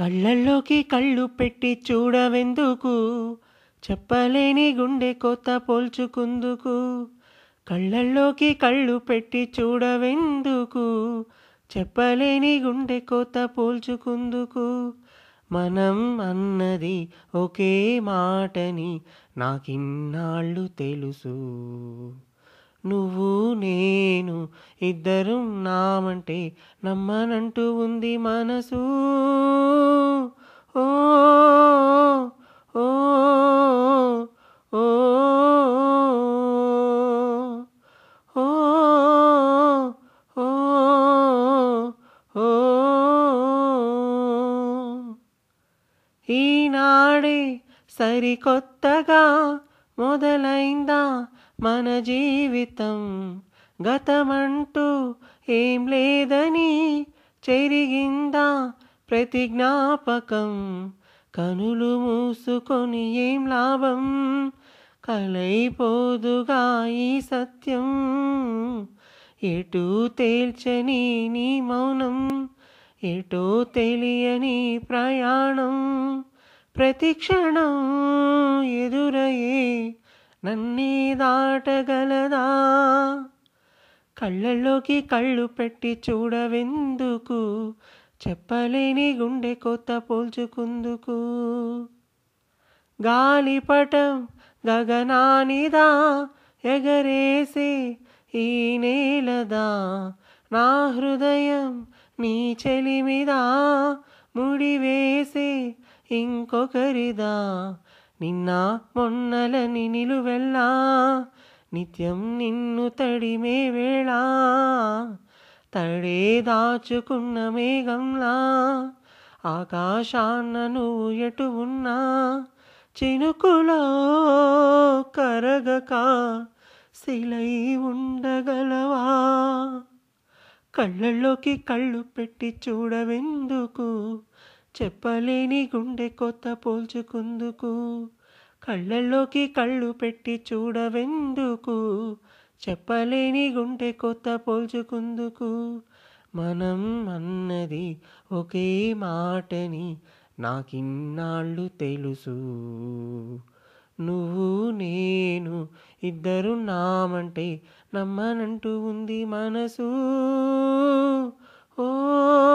కళ్ళల్లోకి కళ్ళు పెట్టి చూడవెందుకు చెప్పలేని గుండె కొత్త పోల్చుకుందుకు కళ్ళల్లోకి కళ్ళు పెట్టి చూడవెందుకు చెప్పలేని గుండె కొత్త పోల్చుకుందుకు మనం అన్నది ఒకే మాటని నాకిన్నాళ్ళు తెలుసు నువ్వు నేను ఇద్దరం నామంటే నమ్మనంటూ ఉంది మనసు ఓ ఓ ఓ ఈనాడే సరికొత్తగా మొదలైందా మన జీవితం గతమంటూ ఏం లేదని చెరిగిందా ప్రతి జ్ఞాపకం కనులు మూసుకొని ఏం లాభం కలైపోదుగా ఈ సత్యం ఎటు తేల్చని నీ మౌనం ఎటో తెలియని ప్రయాణం ప్రతిక్షణం ఎదురయ్యే నన్నీ దాటగలదా కళ్ళల్లోకి కళ్ళు పెట్టి చూడవెందుకు చెప్పలేని గుండె కొత్త పోల్చుకుందుకు గాలిపటం గగనానిదా ఎగరేసి ఈ నేలదా నా హృదయం నీ చెలిమిదా ముడివేసి ఇంకొకరిదా నిన్న మొన్నలని నిలువెళ్ళా నిత్యం నిన్ను తడిమే వేళ తడే దాచుకున్న మేఘంలా ఆకాశాన్న నువ్వు ఎటు ఉన్నా చినుకులో కరగక శిలై ఉండగలవా కళ్ళల్లోకి కళ్ళు పెట్టి చూడవెందుకు చెప్పలేని గుండె కొత్త పోల్చుకుందుకు కళ్ళల్లోకి కళ్ళు పెట్టి చూడవెందుకు చెప్పలేని గుండె కొత్త పోల్చుకుందుకు మనం అన్నది ఒకే మాటని నాకిన్నాళ్ళు తెలుసు నువ్వు నేను ఇద్దరు నామంటే నమ్మనంటూ ఉంది మనసు ఓ